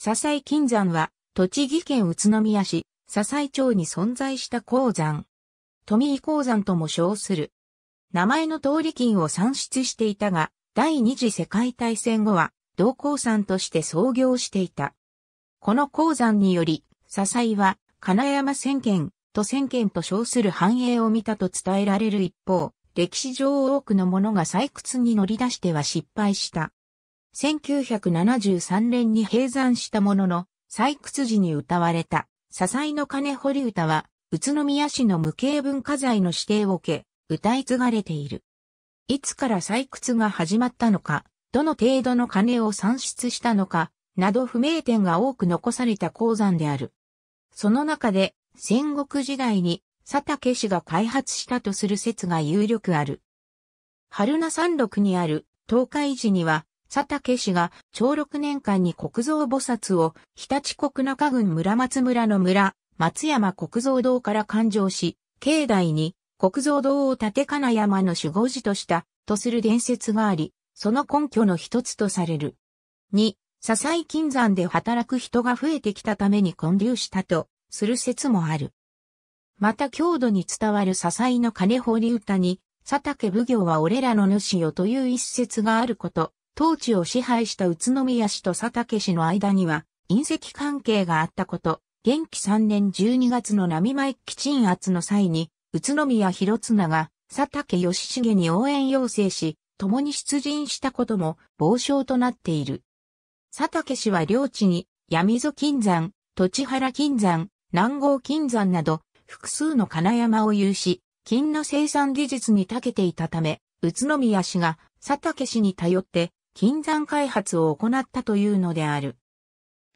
笹井金山は、栃木県宇都宮市、笹井町に存在した鉱山。富井鉱山とも称する。名前の通り金を産出していたが、第二次世界大戦後は、同鉱山として創業していた。この鉱山により、笹井は、金山千軒と千軒と称する繁栄を見たと伝えられる一方、歴史上多くの者が採掘に乗り出しては失敗した。1973年に閉山したものの、採掘時に歌われた、支えの金堀歌は、宇都宮市の無形文化財の指定を受け、歌い継がれている。いつから採掘が始まったのか、どの程度の金を算出したのか、など不明点が多く残された鉱山である。その中で、戦国時代に佐竹氏が開発したとする説が有力ある。春名山麓にある東海寺には佐竹氏が、長六年間に国蔵菩薩を、日立国中郡村松村の村、松山国蔵堂から勘定し、境内に国蔵堂を立金山の守護寺とした、とする伝説があり、その根拠の一つとされる。二、佐々金山で働く人が増えてきたために建立したと、する説もある。また郷土に伝わる佐々の金掘り歌に、佐竹奉行は俺らの主よという一説があること、当地を支配した宇都宮市と佐竹市の間には、隕石関係があったこと、元気3年12月の波前基鎮圧の際に、宇都宮広綱が佐竹義重に応援要請し、共に出陣したことも傍証となっている。佐竹氏は領地に闇溝金山、土地原金山、南郷金山など複数の金山を有し、金の生産技術に長けていたため、宇都宮氏が佐竹氏に頼って金山開発を行ったというのである。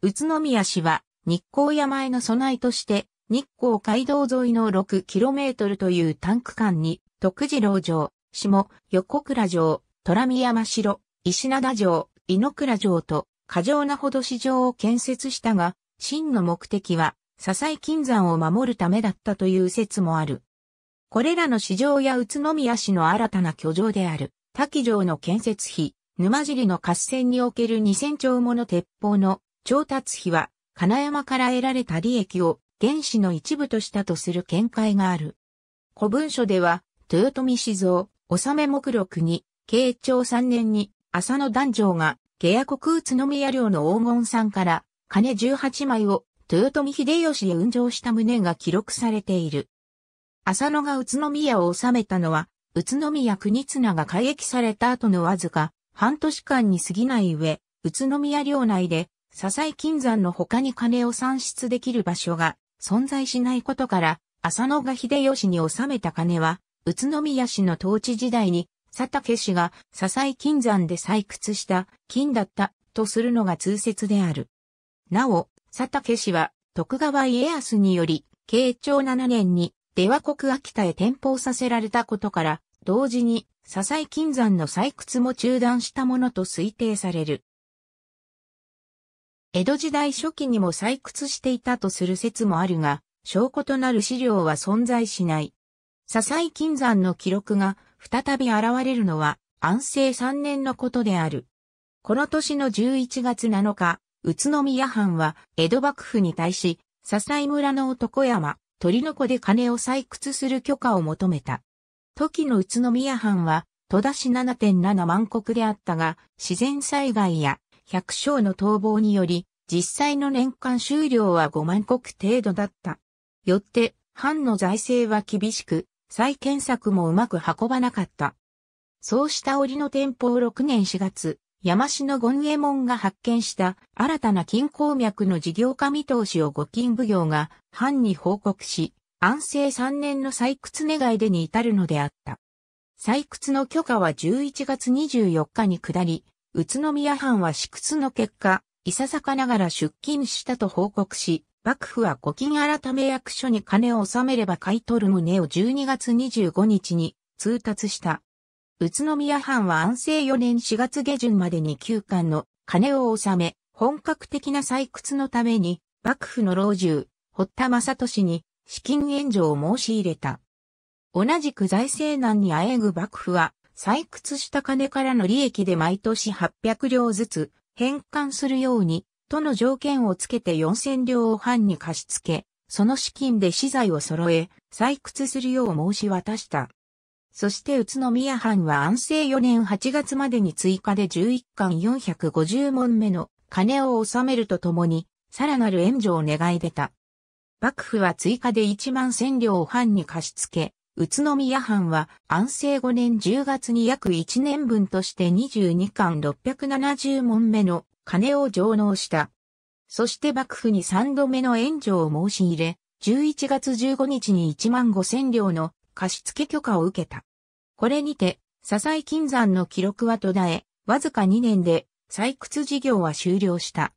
宇都宮市は日光山への備えとして日光街道沿いの 6km というタンク間に徳次郎城、下、横倉城、虎見山城、石灘城、井の倉城と過剰なほど市場を建設したが、真の目的は、笹井金山を守るためだったという説もある。これらの市場や宇都宮市の新たな居城である、滝城の建設費、沼尻の合戦における2000丁もの鉄砲の調達費は、金山から得られた利益を原資の一部としたとする見解がある。古文書では、豊臣静蔵、納め目録に、慶長3年に、浅野団長が、下野国宇都宮領の黄金山から、金18枚を、豊臣秀吉へ運上した旨が記録されている。浅野が宇都宮を治めたのは、宇都宮国綱が改易された後のわずか半年間に過ぎない上、宇都宮領内で、笹井金山の他に金を算出できる場所が存在しないことから、浅野が秀吉に納めた金は、宇都宮市の統治時代に、佐竹氏が笹井金山で採掘した金だったとするのが通説である。なお、佐竹氏は徳川家康により、慶長7年に出羽国秋田へ転封させられたことから、同時に佐々井金山の採掘も中断したものと推定される。江戸時代初期にも採掘していたとする説もあるが、証拠となる資料は存在しない。笹井金山の記録が再び現れるのは安政3年のことである。この年の11月7日、宇都宮藩は江戸幕府に対し、笹井村の男山、鳥の子で金を採掘する許可を求めた。時の宇都宮藩は、戸田市7.7万国であったが、自然災害や百姓の逃亡により、実際の年間収量は5万国程度だった。よって、藩の財政は厳しく、再建策もうまく運ばなかった。そうした折の天保6年4月、山市の権右衛門が発見した新たな金鉱脈の事業化見通しを五金奉行が藩に報告し、安政3年の採掘願いでに至るのであった。採掘の許可は11月24日に下り、宇都宮藩は死掘の結果、いささかながら出勤したと報告し、幕府は古金改め役所に金を納めれば買い取る旨を12月25日に通達した。宇都宮藩は安政4年4月下旬までに休館の金を納め、本格的な採掘のために、幕府の老中、堀田正俊に資金援助を申し入れた。同じく財政難にあえぐ幕府は、採掘した金からの利益で毎年800両ずつ返還するように、との条件をつけて4000両を藩に貸し付け、その資金で資材を揃え、採掘するよう申し渡した。そして宇都宮藩は安政4年8月までに追加で11巻450問目の金を納めるとともに、さらなる援助を願い出た。幕府は追加で1万千両を藩に貸し付け、宇都宮藩は安政5年10月に約1年分として22巻670問目の金を上納した。そして幕府に3度目の援助を申し入れ、11月15日に1万5千両の貸し付け許可を受けた。これにて、笹井金山の記録は途絶え、わずか2年で採掘事業は終了した。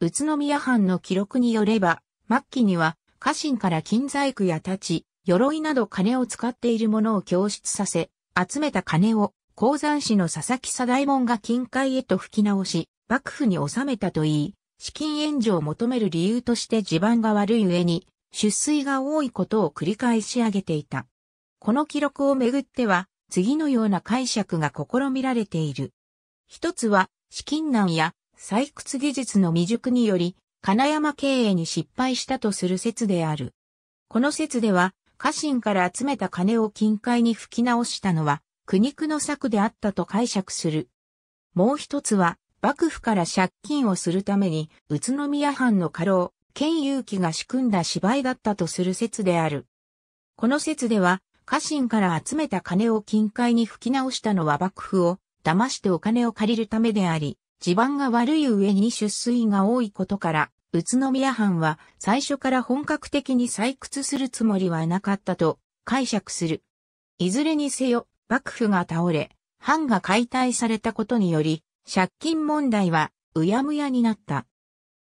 宇都宮藩の記録によれば、末期には家臣から金細工や太刀、鎧など金を使っているものを供出させ、集めた金を鉱山市の佐々木左大門が近海へと吹き直し、幕府に収めたといい、資金援助を求める理由として地盤が悪い上に、出水が多いことを繰り返し上げていた。この記録をめぐっては、次のような解釈が試みられている。一つは、資金難や採掘技術の未熟により、金山経営に失敗したとする説である。この説では、家臣から集めた金を金塊に吹き直したのは、苦肉の策であったと解釈する。もう一つは、幕府から借金をするために、宇都宮藩の家老、兼勇気が仕組んだ芝居だったとする説である。この説では、家臣から集めた金を金塊に吹き直したのは幕府を騙してお金を借りるためであり、地盤が悪い上に出水が多いことから、宇都宮藩は最初から本格的に採掘するつもりはなかったと解釈する。いずれにせよ、幕府が倒れ、藩が解体されたことにより、借金問題はうやむやになった。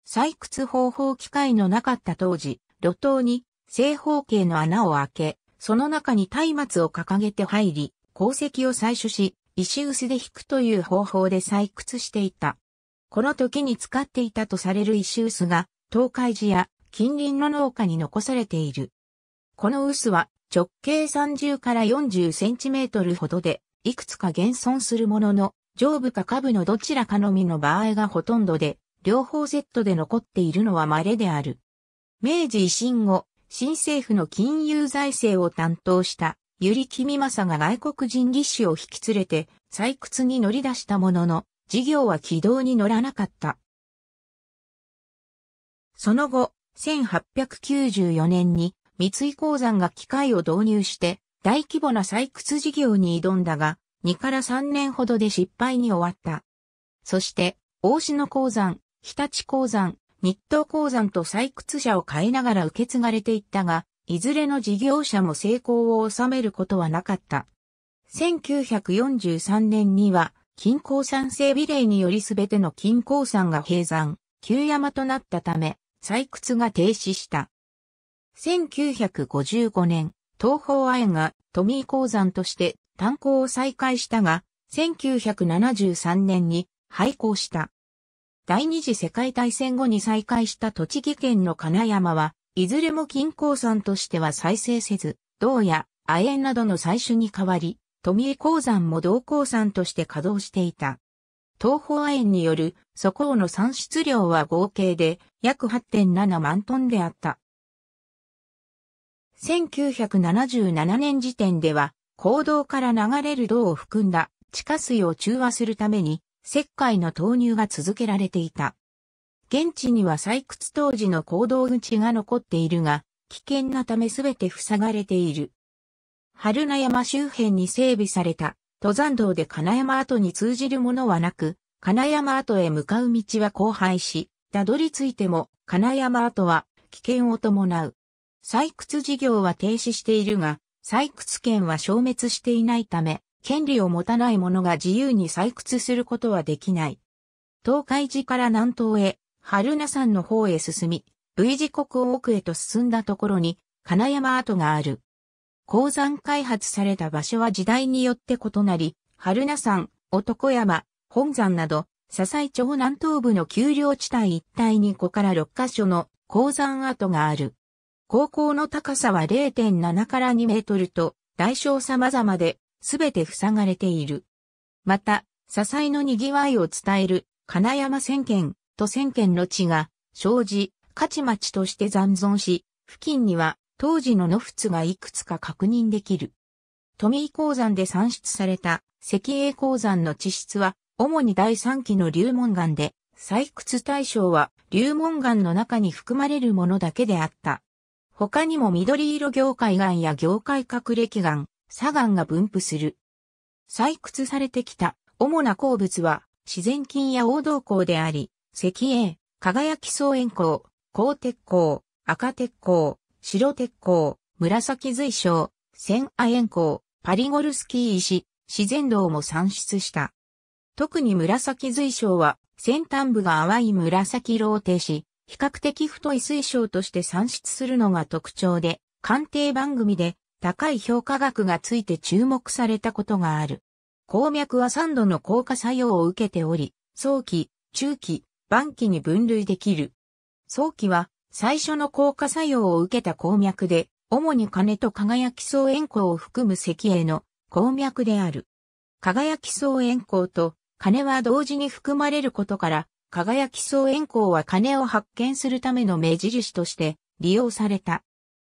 採掘方法機械のなかった当時、路頭に正方形の穴を開け、その中に松明を掲げて入り、鉱石を採取し、石臼で引くという方法で採掘していた。この時に使っていたとされる石臼が、東海寺や近隣の農家に残されている。この臼は直径30から40センチメートルほどで、いくつか現存するものの、上部か下部のどちらかのみの場合がほとんどで、両方セットで残っているのは稀である。明治維新後、新政府の金融財政を担当した、百合公正が外国人技師を引き連れて採掘に乗り出したものの、事業は軌道に乗らなかった。その後、1894年に三井鉱山が機械を導入して大規模な採掘事業に挑んだが、2から3年ほどで失敗に終わった。そして、大篠鉱山、日立鉱山、日東鉱山と採掘者を変えながら受け継がれていったが、いずれの事業者も成功を収めることはなかった。1943年には、金鉱山整備令によりすべての金鉱山が閉山、旧山となったため、採掘が停止した。1955年、東方亜鉛がトミー鉱山として炭鉱を再開したが、1973年に廃鉱した。第二次世界大戦後に再開した栃木県の金山は、いずれも金鉱山としては再生せず、銅や亜鉛などの採取に代わり、富江鉱山も同鉱山として稼働していた。東方園による素鉱の産出量は合計で約8.7万トンであった。1977年時点では、坑道から流れる銅を含んだ地下水を中和するために石灰の投入が続けられていた。現地には採掘当時の坑道口が残っているが、危険なため全て塞がれている。春名山周辺に整備された登山道で金山跡に通じるものはなく、金山跡へ向かう道は荒廃し、たどり着いても金山跡は危険を伴う。採掘事業は停止しているが、採掘権は消滅していないため、権利を持たない者が自由に採掘することはできない。東海寺から南東へ、春名山の方へ進み、V 字国奥へと進んだところに、金山跡がある。鉱山開発された場所は時代によって異なり、春名山、男山、本山など、笹井町南東部の丘陵地帯一帯に5から6カ所の鉱山跡がある。高校の高さは0.7から2メートルと、大小様々で、すべて塞がれている。また、笹井の賑わいを伝える、金山千軒と千軒の地が、生じ、勝ち町として残存し、付近には、当時の野仏がいくつか確認できる。富井鉱山で産出された石英鉱山の地質は、主に第3期の流門岩で、採掘対象は流門岩の中に含まれるものだけであった。他にも緑色業界岩や業界隠れ期岩、砂岩が分布する。採掘されてきた主な鉱物は自然菌や黄銅鉱であり、石英、輝き草塩鉱、鉱鉄鉱、赤鉄鉱、白鉄鋼、紫髄章、千亜塩鉱、パリゴルスキー石、自然道も産出した。特に紫髄章は、先端部が淡い紫色を呈し、比較的太い水晶として産出するのが特徴で、鑑定番組で高い評価額がついて注目されたことがある。鉱脈は3度の硬化作用を受けており、早期、中期、晩期に分類できる。早期は最初の硬化作用を受けた鉱脈で、主に金と輝き層円光を含む石英の鉱脈である。輝き層円光と金は同時に含まれることから、輝き層円光は金を発見するための目印として利用された。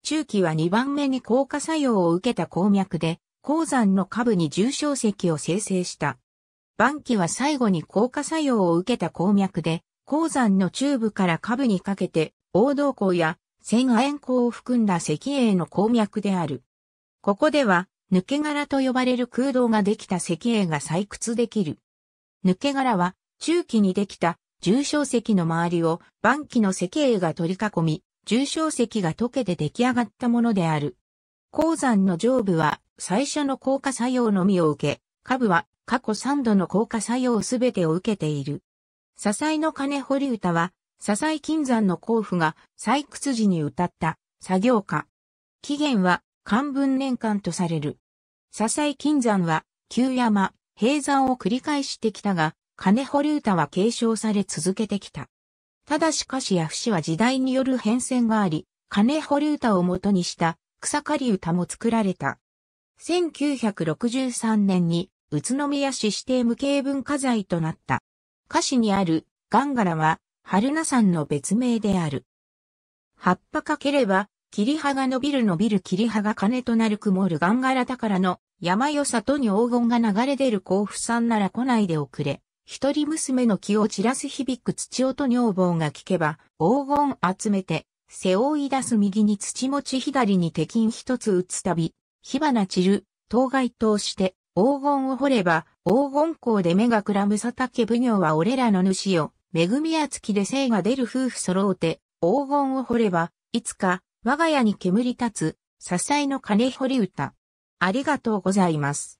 中期は2番目に硬化作用を受けた鉱脈で、鉱山の下部に重小石を生成した。晩期は最後に硬化作用を受けた鉱脈で、鉱山の中部から下部にかけて王道港や千亜円鉱を含んだ石英の鉱脈である。ここでは、抜け殻と呼ばれる空洞ができた石英が採掘できる。抜け殻は、中期にできた重小石の周りを晩期の石英が取り囲み、重小石が溶けて出来上がったものである。鉱山の上部は最初の硬化作用のみを受け、下部は過去3度の硬化作用すべてを受けている。支えの金堀歌は笹井金山の甲府が採掘時に歌った作業家。起源は漢文年間とされる。笹井金山は旧山、平山を繰り返してきたが、金堀歌は継承され続けてきた。ただし歌詞や節は時代による変遷があり、金堀歌を元にした草刈り歌も作られた。1963年に宇都宮市指定無形文化財となった。歌詞にあるガンガラは春さ山の別名である。葉っぱかければ、霧葉が伸びる伸びる霧葉が金となる曇るガンガラ宝の山よ里に黄金が流れ出る甲府さんなら来ないで遅れ。一人娘の気を散らす響く土音女房が聞けば黄金集めて背負い出す右に土持ち左に敵金一つ打つたび火花散る当該通して黄金を掘れば黄金港で目がくらむ佐竹奉行は俺らの主よ恵みや月で精が出る夫婦揃うて、黄金を掘れば、いつか、我が家に煙立つ、些細の金掘り歌。ありがとうございます。